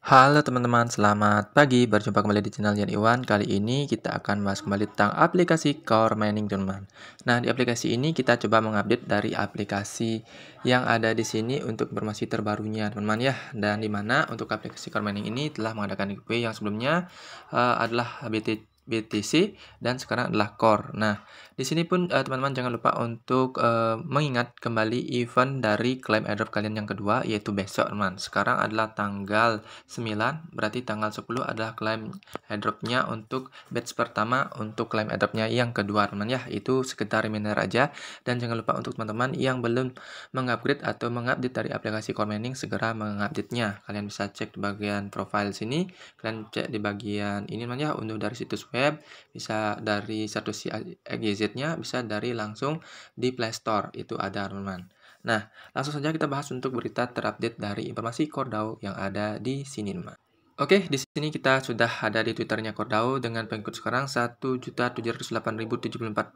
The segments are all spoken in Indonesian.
Halo teman-teman, selamat pagi. Berjumpa kembali di channel Yan Iwan. Kali ini kita akan bahas kembali tentang aplikasi Core Mining, teman-teman. Nah, di aplikasi ini kita coba mengupdate dari aplikasi yang ada di sini untuk informasi terbarunya, teman-teman ya. Dan di mana untuk aplikasi Core Mining ini telah mengadakan giveaway yang sebelumnya uh, adalah BTC BTC dan sekarang adalah Core. Nah, di sini pun eh, teman-teman uh, jangan lupa untuk uh, mengingat kembali event dari claim airdrop kalian yang kedua yaitu besok, teman. Sekarang adalah tanggal 9, berarti tanggal 10 adalah claim airdropnya untuk batch pertama untuk claim airdropnya yang kedua, teman ya. Itu sekitar reminder aja dan jangan lupa untuk teman-teman yang belum mengupgrade atau mengupdate dari aplikasi Core Mining segera mengupdate-nya. Kalian bisa cek di bagian profile sini, kalian cek di bagian ini teman. Ya, untuk dari situs web web, bisa dari satu si exitnya nya bisa dari langsung di Play Store. Itu ada teman-teman. Nah, langsung saja kita bahas untuk berita terupdate dari informasi Kordau yang ada di sini, teman. Oke, di sini kita sudah ada di Twitternya Kordau dengan pengikut sekarang 1.708.074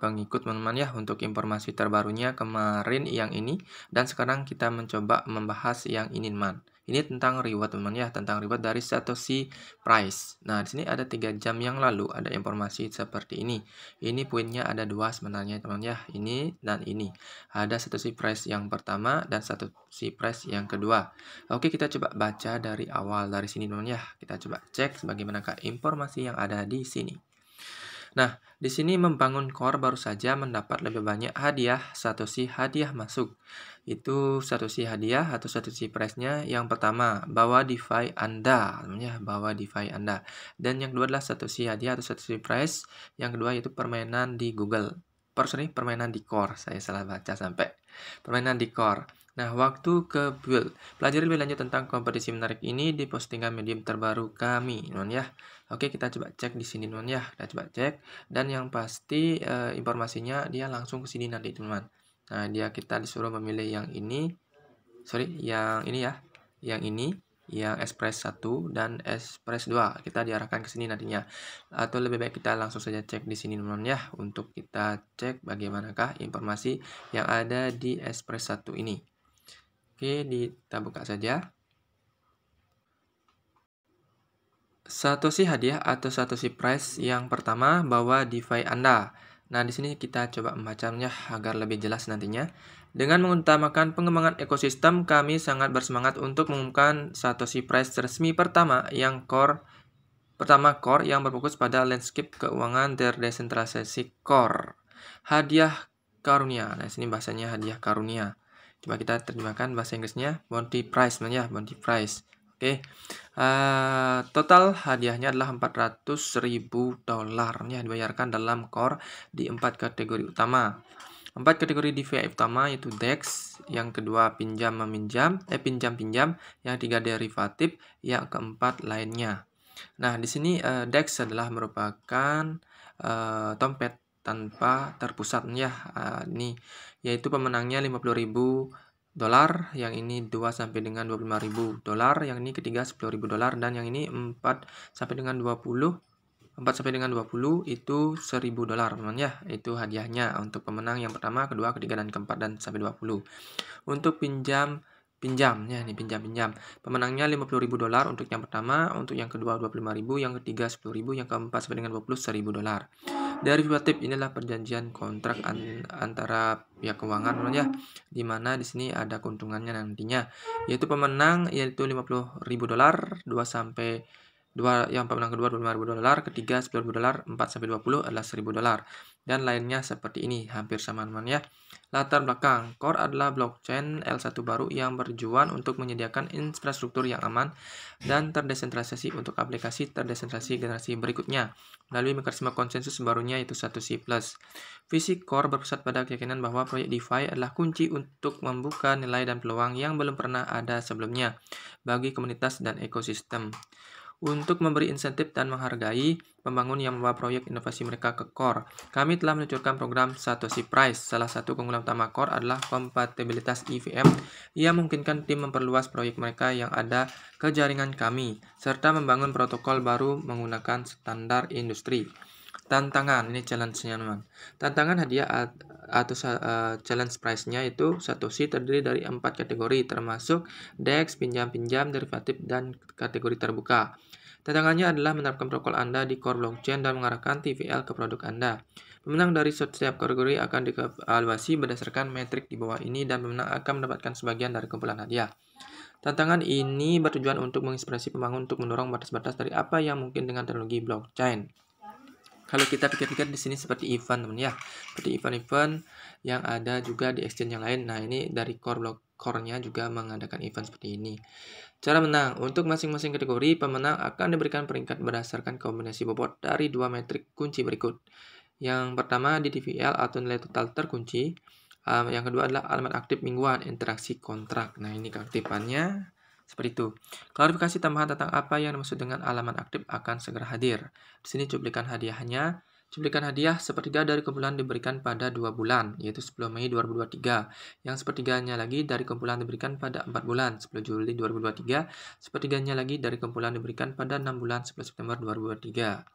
pengikut, teman-teman ya, untuk informasi terbarunya kemarin yang ini dan sekarang kita mencoba membahas yang ini, teman. Ini tentang reward teman ya, tentang reward dari Satoshi Price. Nah, di sini ada tiga jam yang lalu ada informasi seperti ini. Ini poinnya ada dua sebenarnya teman ya, ini dan ini. Ada Satoshi Price yang pertama dan Satoshi Price yang kedua. Oke, kita coba baca dari awal dari sini teman ya. Kita coba cek bagaimanakah informasi yang ada di sini. Nah, di sini membangun core baru saja mendapat lebih banyak hadiah satu si hadiah masuk. Itu satu si hadiah atau satu si price nya yang pertama bawa DeFi Anda, namanya bawa DeFi Anda. Dan yang kedua adalah satu si hadiah atau satu si price, yang kedua yaitu permainan di Google. Per, sorry, permainan di core, saya salah baca sampai. Permainan di core. Nah, waktu ke build. Pelajari lebih lanjut tentang kompetisi menarik ini di postingan medium terbaru kami, non ya. Oke, kita coba cek di sini non ya. Kita coba cek dan yang pasti e, informasinya dia langsung ke sini nanti, teman-teman. Nah, dia kita disuruh memilih yang ini. Sorry, yang ini ya. Yang ini yang Express 1 dan Express 2 kita diarahkan ke sini nantinya atau lebih baik kita langsung saja cek di sini teman ya untuk kita cek bagaimanakah informasi yang ada di Express 1 ini Oke, kita buka saja. Satoshi hadiah atau satu Satoshi price yang pertama bawa DeFi Anda. Nah, di sini kita coba membacanya agar lebih jelas nantinya. Dengan mengutamakan pengembangan ekosistem, kami sangat bersemangat untuk mengumumkan satu Satoshi price resmi pertama yang core pertama core yang berfokus pada landscape keuangan terdesentralisasi core. Hadiah karunia. Nah, di sini bahasanya hadiah karunia coba kita terjemahkan bahasa Inggrisnya bounty prize namanya bounty prize Oke, okay. uh, eh, total hadiahnya adalah 400 ribu dolar yang dibayarkan dalam core di empat kategori utama. Empat kategori di VIP utama yaitu DEX, yang kedua pinjam meminjam, eh pinjam pinjam, yang tiga derivatif, yang keempat lainnya. Nah, di sini uh, DEX adalah merupakan uh, tompet tanpa terpusat ya uh, ini yaitu pemenangnya 50.000 dolar yang ini 2 sampai dengan 25.000 dolar yang ini ketiga 10.000 dolar dan yang ini 4 sampai dengan 20 4 sampai dengan 20 itu 1000 dolar teman ya itu hadiahnya untuk pemenang yang pertama kedua ketiga dan keempat dan sampai 20 untuk pinjam pinjam ya ini pinjam pinjam pemenangnya 50.000 dolar untuk yang pertama untuk yang kedua 25.000 yang ketiga 10.000 yang keempat sampai dengan 20 1.000 dolar dari tip-tip inilah perjanjian kontrak an antara pihak keuangan ya di mana di sini ada keuntungannya nantinya yaitu pemenang yaitu 50.000 dolar 2 sampai dua yang pemenang kedua 25.000 dolar, ketiga 10.000 dolar, 4 sampai 20 adalah 1.000 dolar. Dan lainnya seperti ini, hampir sama teman ya. Latar belakang Core adalah blockchain L1 baru yang berjuang untuk menyediakan infrastruktur yang aman dan terdesentralisasi untuk aplikasi terdesentralisasi generasi berikutnya melalui mekanisme konsensus barunya yaitu 1C+. Visi Core berpusat pada keyakinan bahwa proyek DeFi adalah kunci untuk membuka nilai dan peluang yang belum pernah ada sebelumnya bagi komunitas dan ekosistem untuk memberi insentif dan menghargai pembangun yang membawa proyek inovasi mereka ke core. Kami telah meluncurkan program Satoshi Prize. Salah satu keunggulan utama core adalah kompatibilitas EVM, yang memungkinkan tim memperluas proyek mereka yang ada ke jaringan kami, serta membangun protokol baru menggunakan standar industri. Tantangan, ini challenge-nya teman. Tantangan hadiah atau uh, challenge price-nya itu satu Satoshi terdiri dari empat kategori termasuk DEX, pinjam-pinjam, derivatif, dan kategori terbuka. Tantangannya adalah menerapkan protokol Anda di core blockchain dan mengarahkan TVL ke produk Anda. Pemenang dari setiap kategori akan dievaluasi berdasarkan metrik di bawah ini dan pemenang akan mendapatkan sebagian dari kumpulan hadiah. Tantangan ini bertujuan untuk menginspirasi pembangun untuk mendorong batas-batas dari apa yang mungkin dengan teknologi blockchain kalau kita pikir-pikir di sini seperti event teman ya seperti event-event yang ada juga di exchange yang lain nah ini dari core block core-nya juga mengadakan event seperti ini cara menang untuk masing-masing kategori pemenang akan diberikan peringkat berdasarkan kombinasi bobot dari dua metrik kunci berikut yang pertama di DVL atau nilai total terkunci um, yang kedua adalah alamat aktif mingguan interaksi kontrak nah ini keaktifannya seperti itu. Klarifikasi tambahan tentang apa yang dimaksud dengan alaman aktif akan segera hadir. Di sini cuplikan hadiahnya. Cuplikan hadiah sepertiga dari kumpulan diberikan pada 2 bulan, yaitu 10 Mei 2023. Yang sepertiganya lagi dari kumpulan diberikan pada 4 bulan, 10 Juli 2023. Sepertiganya lagi dari kumpulan diberikan pada 6 bulan, 10 September 2023.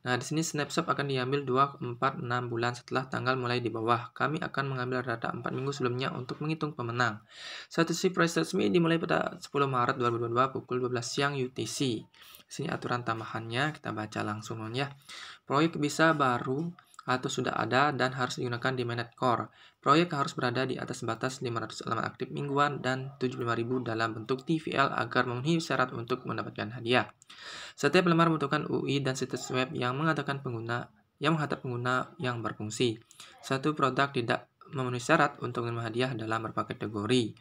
Nah, di sini snapshot akan diambil 2, 4, 6 bulan setelah tanggal mulai di bawah. Kami akan mengambil data 4 minggu sebelumnya untuk menghitung pemenang. Statistik price resmi dimulai pada 10 Maret 2022 pukul 12 siang UTC. Di sini aturan tambahannya, kita baca langsung ya. Proyek bisa baru atau sudah ada dan harus digunakan di mainnet core. Proyek harus berada di atas batas 500 elemen aktif mingguan dan 75.000 dalam bentuk TVL agar memenuhi syarat untuk mendapatkan hadiah. Setiap lembar membutuhkan UI dan situs web yang mengatakan pengguna yang menghadap pengguna yang berfungsi. Satu produk tidak memenuhi syarat untuk menerima hadiah dalam beberapa kategori.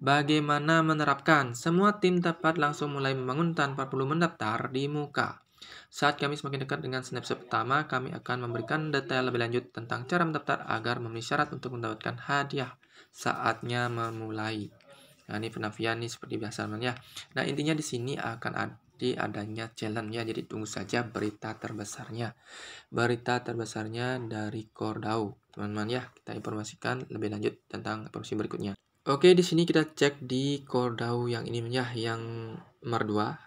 Bagaimana menerapkan? Semua tim dapat langsung mulai membangun tanpa perlu mendaftar di muka. Saat kami semakin dekat dengan snapshot pertama, kami akan memberikan detail lebih lanjut tentang cara mendaftar agar memenuhi syarat untuk mendapatkan hadiah. Saatnya memulai. Nah, ini penafian nih seperti biasa ya. Nah, intinya di sini akan ada pasti adanya challenge ya. Jadi tunggu saja berita terbesarnya. Berita terbesarnya dari Kordau. Teman-teman ya, kita informasikan lebih lanjut tentang informasi berikutnya. Oke, di sini kita cek di Kordau yang ini ya, yang 2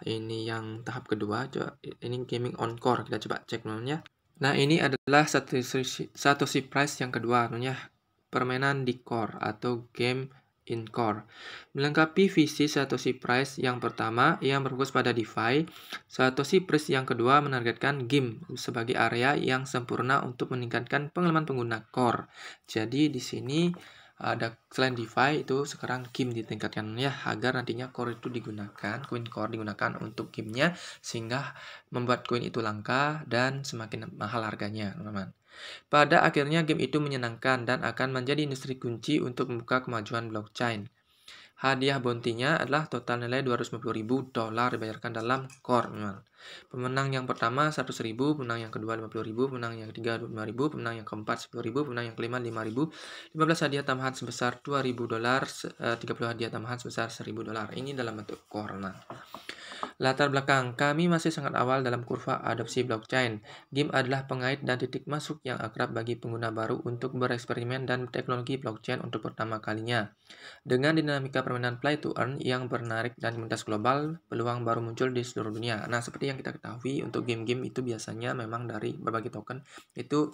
Ini yang tahap kedua. Coba, ini gaming on core. Kita coba cek teman-teman ya. Nah, ini adalah satu satu surprise yang kedua, namanya permainan di core atau game Incor, Melengkapi visi Satoshi Price yang pertama yang berfokus pada DeFi, Satoshi Price yang kedua menargetkan game sebagai area yang sempurna untuk meningkatkan pengalaman pengguna core. Jadi di sini ada selain DeFi itu sekarang Kim ditingkatkan ya agar nantinya core itu digunakan coin core digunakan untuk gamenya sehingga membuat coin itu langka dan semakin mahal harganya teman-teman. Pada akhirnya game itu menyenangkan dan akan menjadi industri kunci untuk membuka kemajuan blockchain. Hadiah bontinya adalah total nilai 250.000 dolar dibayarkan dalam core teman-teman. Pemenang yang pertama 100.000, ribu, pemenang yang kedua 50.000, ribu, pemenang yang ketiga 25.000, ribu, pemenang yang keempat 10.000, ribu, pemenang yang kelima 5.000. 15 hadiah tambahan sebesar 2.000 dolar, 30 eh, hadiah tambahan sebesar 1000 dolar. Ini dalam bentuk corona. Latar belakang, kami masih sangat awal dalam kurva adopsi blockchain. game adalah pengait dan titik masuk yang akrab bagi pengguna baru untuk bereksperimen dan teknologi blockchain untuk pertama kalinya. Dengan dinamika permainan play to earn yang menarik dan lintas global, peluang baru muncul di seluruh dunia. Nah, seperti yang yang kita ketahui untuk game-game itu biasanya memang dari berbagai token itu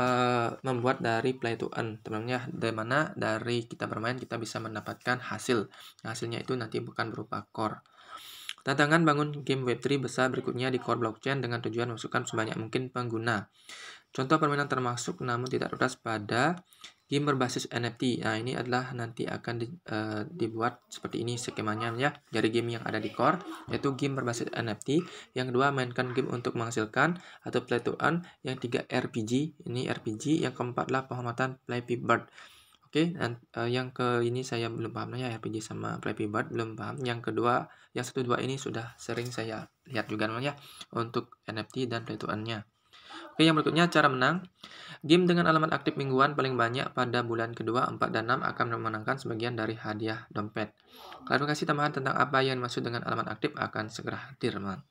uh, membuat dari play to earn sebenarnya dari mana dari kita bermain kita bisa mendapatkan hasil hasilnya itu nanti bukan berupa core Tantangan bangun game Web3 besar berikutnya di core blockchain dengan tujuan memasukkan sebanyak mungkin pengguna. Contoh permainan termasuk namun tidak terbatas pada Game berbasis NFT. Nah, ini adalah nanti akan di, uh, dibuat seperti ini skemanya ya dari game yang ada di core yaitu game berbasis NFT. Yang kedua mainkan game untuk menghasilkan atau play to earn. Yang tiga RPG, ini RPG. Yang keempat lah penghormatan Flappy Bird. Oke, okay, uh, eh, yang ke ini saya belum paham ya RPG sama Flappy Bird belum paham. Yang kedua, yang satu dua ini sudah sering saya lihat juga namanya untuk NFT dan play to earn-nya. Oke, yang berikutnya cara menang. Game dengan alamat aktif mingguan paling banyak pada bulan kedua, 4, dan 6 akan memenangkan sebagian dari hadiah dompet. Klarifikasi tambahan tentang apa yang dimaksud dengan alamat aktif akan segera hadir, teman.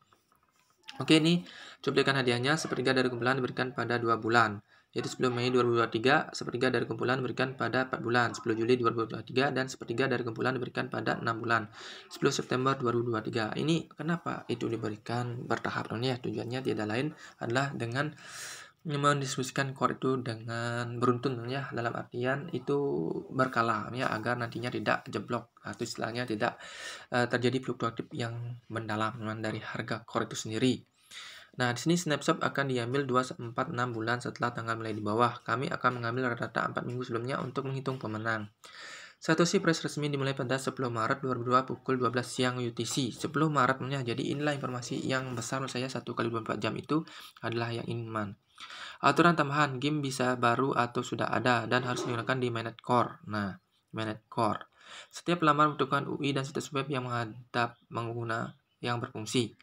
Oke, ini cuplikan hadiahnya. Sepertiga dari kumpulan diberikan pada dua bulan yaitu 10 Mei 2023, sepertiga dari kumpulan diberikan pada 4 bulan, 10 Juli 2023, dan sepertiga dari kumpulan diberikan pada 6 bulan, 10 September 2023. Ini kenapa itu diberikan bertahap? Ya, tujuannya tidak lain adalah dengan mendiskusikan core itu dengan beruntun ya dalam artian itu berkala ya agar nantinya tidak jeblok atau istilahnya tidak uh, terjadi fluktuatif yang mendalam dari harga core itu sendiri Nah, di sini snapshot akan diambil 2, 4, 6 bulan setelah tanggal mulai di bawah. Kami akan mengambil rata-rata 4 minggu sebelumnya untuk menghitung pemenang. Satu si press resmi dimulai pada 10 Maret 2002 pukul 12 siang UTC. 10 Maret punya jadi inilah informasi yang besar menurut saya 1 kali 24 jam itu adalah yang inman. Aturan tambahan, game bisa baru atau sudah ada dan harus digunakan di mainnet core. Nah, mainnet core. Setiap pelamar membutuhkan UI dan situs web yang menghadap pengguna yang berfungsi.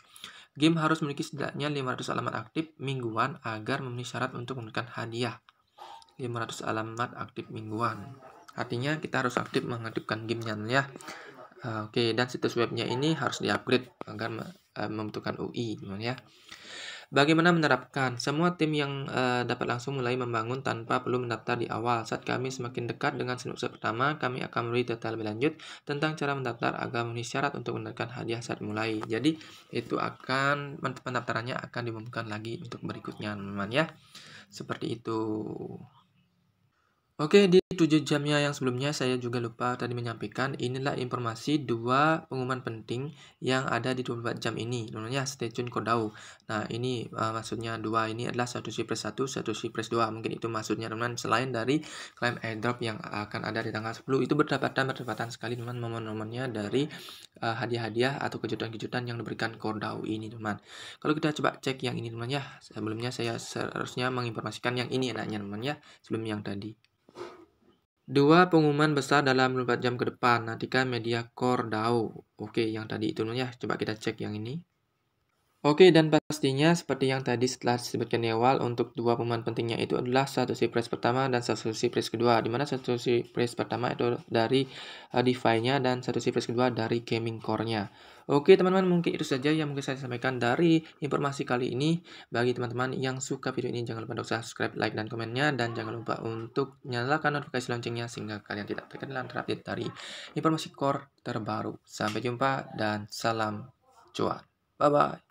Game harus memiliki setidaknya 500 alamat aktif mingguan agar memenuhi syarat untuk memberikan hadiah. 500 alamat aktif mingguan. Artinya kita harus aktif mengaktifkan gamenya ya. Eh, oke, dan situs webnya ini harus diupgrade agar eh, membutuhkan UI, teman ya. Bagaimana menerapkan? Semua tim yang uh, dapat langsung mulai membangun tanpa perlu mendaftar di awal. Saat kami semakin dekat dengan sinopsis pertama, kami akan memberi detail lebih lanjut tentang cara mendaftar agar memenuhi syarat untuk mendapatkan hadiah saat mulai. Jadi, itu akan pendaftarannya akan diumumkan lagi untuk berikutnya, teman-teman ya. Seperti itu. Oke, di 7 jamnya yang sebelumnya saya juga lupa tadi menyampaikan inilah informasi dua pengumuman penting yang ada di 24 jam ini. Namanya stay tune kodau. Nah, ini uh, maksudnya dua ini adalah satu Cypress 1, satu Cypress 2. Mungkin itu maksudnya teman selain dari claim airdrop yang akan ada di tanggal 10 itu berdapatan berdapatan sekali teman momen-momennya dari hadiah eh, hadiah-hadiah atau kejutan-kejutan yang diberikan kodau ini, teman. Kalau kita coba cek yang ini teman ya. Sebelumnya saya seharusnya menginformasikan yang ini enaknya teman ya sebelum yang tadi. Dua pengumuman besar dalam 4 jam ke depan. Nantikan media core DAO. Oke, yang tadi itu ya. Coba kita cek yang ini. Oke, dan pastinya seperti yang tadi setelah disebutkan di awal, untuk dua pemain pentingnya itu adalah satu si press pertama dan satu si press kedua, di mana satu si press pertama itu dari uh, DeFi-nya dan satu si press kedua dari gaming core-nya. Oke, teman-teman, mungkin itu saja yang mungkin saya sampaikan dari informasi kali ini. Bagi teman-teman yang suka video ini, jangan lupa untuk subscribe, like, dan komennya, dan jangan lupa untuk nyalakan notifikasi loncengnya sehingga kalian tidak terkena terupdate dari informasi core terbaru. Sampai jumpa dan salam cuan. Bye-bye.